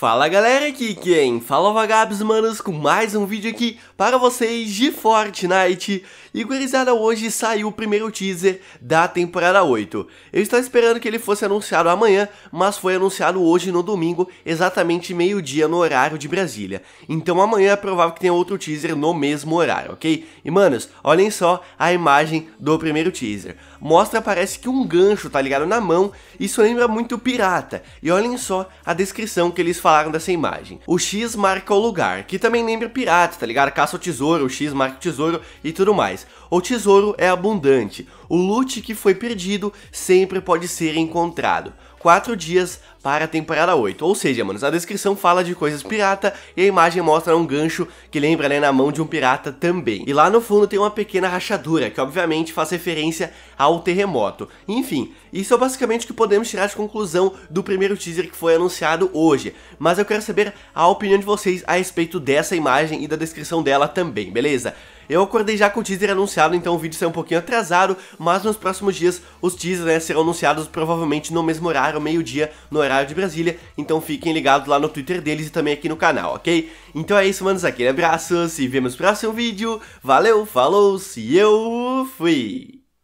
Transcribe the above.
Fala galera, aqui quem fala Vagabos Manos com mais um vídeo aqui para vocês de Fortnite E gurizada, hoje saiu o primeiro teaser da temporada 8 Eu estava esperando que ele fosse anunciado amanhã, mas foi anunciado hoje no domingo, exatamente meio dia no horário de Brasília Então amanhã é provável que tenha outro teaser no mesmo horário, ok? E manos, olhem só a imagem do primeiro teaser Mostra, parece que um gancho tá ligado na mão, isso lembra muito pirata E olhem só a descrição que eles falam falaram dessa imagem. O X marca o lugar, que também lembra pirata, tá ligado? Caça o tesouro, o X marca o tesouro e tudo mais. O tesouro é abundante o loot que foi perdido sempre pode ser encontrado. 4 dias para a temporada 8. Ou seja, manos, a descrição fala de coisas pirata e a imagem mostra um gancho que lembra, né, na mão de um pirata também. E lá no fundo tem uma pequena rachadura, que obviamente faz referência ao terremoto. Enfim, isso é basicamente o que podemos tirar de conclusão do primeiro teaser que foi anunciado hoje. Mas eu quero saber a opinião de vocês a respeito dessa imagem e da descrição dela também, beleza? Eu acordei já com o teaser anunciado, então o vídeo saiu um pouquinho atrasado, mas nos próximos dias os teasers né, serão anunciados provavelmente no mesmo horário, meio-dia, no horário de Brasília, então fiquem ligados lá no Twitter deles e também aqui no canal, ok? Então é isso, manos, aquele abraço, se vemos no próximo vídeo, valeu, falou, se eu fui!